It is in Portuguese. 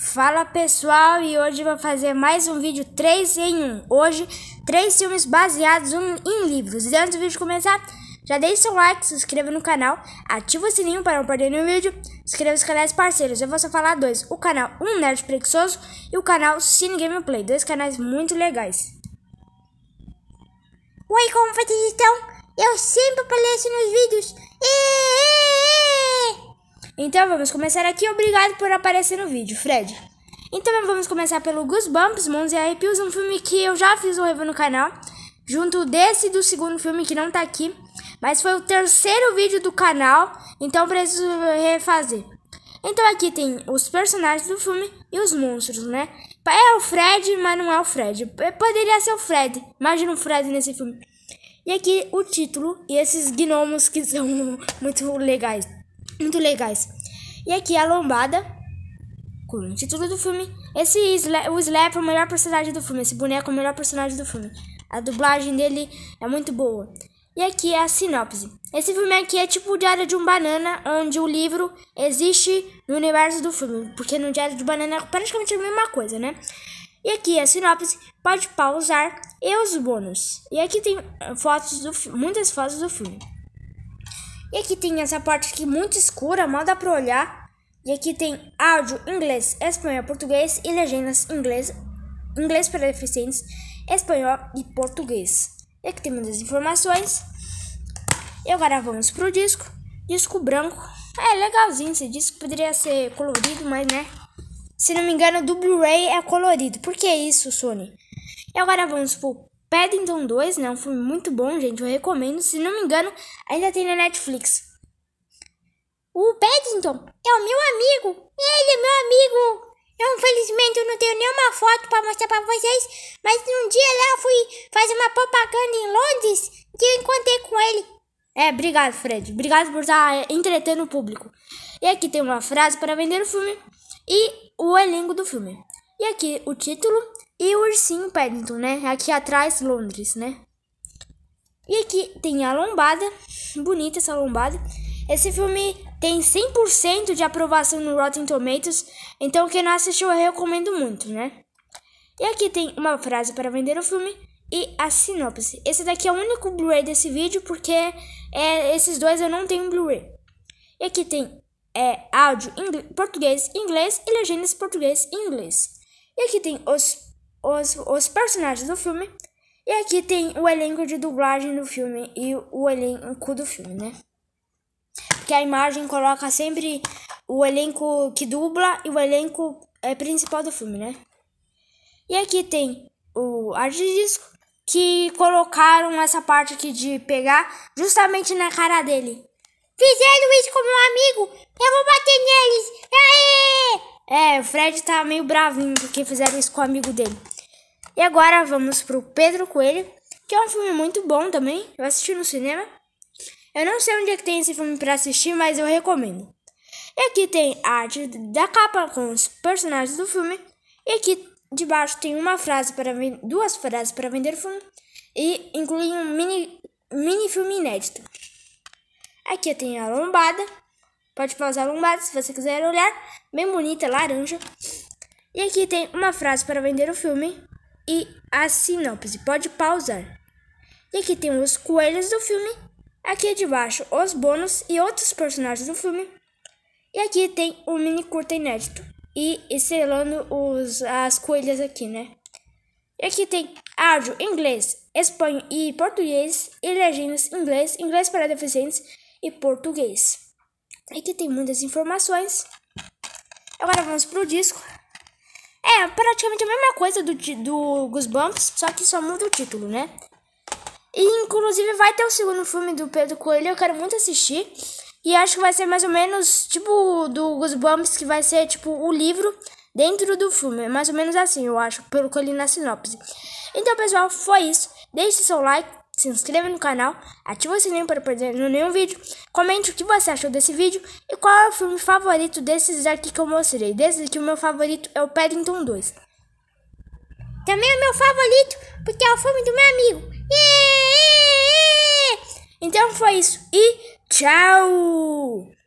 Fala pessoal, e hoje vou fazer mais um vídeo 3 em 1. Hoje, três filmes baseados em livros. E antes do vídeo começar, já deixe seu like, se inscreva no canal, ativa o sininho para não perder nenhum vídeo, inscreva nos canais parceiros. Eu vou só falar dois, o canal Um Nerd Preguiçoso e o canal Cine Gameplay, dois canais muito legais. Oi, como vocês estão? Eu sempre apareço nos vídeos. E... Então vamos começar aqui. Obrigado por aparecer no vídeo, Fred. Então vamos começar pelo Goosebumps, Mons e Arrepios, um filme que eu já fiz um review no canal, junto desse do segundo filme que não tá aqui, mas foi o terceiro vídeo do canal, então preciso refazer. Então aqui tem os personagens do filme e os monstros, né? É o Fred, mas não é o Fred. É, poderia ser o Fred. Imagina o Fred nesse filme. E aqui o título e esses gnomos que são muito legais. Muito legais. E aqui a lombada, com o título do filme. Esse o Slap é o melhor personagem do filme. Esse boneco é o melhor personagem do filme. A dublagem dele é muito boa. E aqui é a sinopse. Esse filme aqui é tipo o Diário de um Banana, onde o livro existe no universo do filme. Porque no Diário de Banana é praticamente a mesma coisa, né? E aqui a sinopse pode pausar e os bônus. E aqui tem fotos do muitas fotos do filme. E aqui tem essa parte aqui muito escura, mal dá pra olhar. E aqui tem áudio, inglês, espanhol, português e legendas inglês, inglês para deficientes, espanhol e português. E aqui tem muitas informações. E agora vamos pro disco. Disco branco. É legalzinho esse disco, poderia ser colorido, mas né. Se não me engano, do Blu-ray é colorido. Por que isso, Sony? E agora vamos pro Paddington 2, né? Um filme muito bom, gente. Eu recomendo. Se não me engano, ainda tem na Netflix. O Paddington é o meu amigo. Ele é meu amigo. Eu, infelizmente, eu não tenho nenhuma foto para mostrar para vocês. Mas um dia lá eu fui fazer uma propaganda em Londres que eu encontrei com ele. É, obrigado, Fred. Obrigado por estar entretendo o público. E aqui tem uma frase para vender o filme e o elenco do filme. E aqui o título e o ursinho Paddington, né? Aqui atrás, Londres, né? E aqui tem a lombada, bonita essa lombada. Esse filme tem 100% de aprovação no Rotten Tomatoes, então quem não assistiu eu recomendo muito, né? E aqui tem uma frase para vender o filme e a sinopse. Esse daqui é o único Blu-ray desse vídeo, porque é, esses dois eu não tenho Blu-ray. E aqui tem é, áudio português, inglês e legendas português e inglês. E aqui tem os os, os personagens do filme. E aqui tem o elenco de dublagem do filme e o elenco do filme, né? Porque a imagem coloca sempre o elenco que dubla e o elenco é, principal do filme, né? E aqui tem o ar de disco que colocaram essa parte aqui de pegar justamente na cara dele. Fizeram isso como um amigo, eu vou bater neles! Aê! É, o Fred tá meio bravinho porque fizeram isso com o amigo dele. E agora vamos pro Pedro Coelho, que é um filme muito bom também. Eu assisti no cinema. Eu não sei onde é que tem esse filme para assistir, mas eu recomendo. E aqui tem a arte da capa com os personagens do filme. E aqui debaixo tem uma frase para duas frases para vender o filme e inclui um mini mini filme inédito. Aqui tem a lombada Pode pausar a lombada se você quiser olhar. Bem bonita, laranja. E aqui tem uma frase para vender o filme e a sinopse. Pode pausar. E aqui tem os coelhos do filme. Aqui é baixo, os bônus e outros personagens do filme. E aqui tem o um mini curta inédito. E estrelando os, as coelhas aqui, né? E aqui tem áudio em inglês, espanhol e português. E legendas em inglês, inglês para deficientes e português e é que tem muitas informações. Agora vamos pro disco. É praticamente a mesma coisa do, do Goosebumps, só que só muda o título, né? E inclusive vai ter o segundo filme do Pedro Coelho, eu quero muito assistir. E acho que vai ser mais ou menos tipo do Goosebumps, que vai ser tipo o livro dentro do filme. É mais ou menos assim, eu acho, pelo que eu li na sinopse. Então, pessoal, foi isso. Deixe seu like, se inscreva no canal, ative o sininho para não perder nenhum vídeo, comente o que você achou desse vídeo e qual é o filme favorito desses aqui que eu mostrei. desde que o meu favorito é o Paddington 2. Também é meu favorito porque é o filme do meu amigo. Então foi isso e tchau!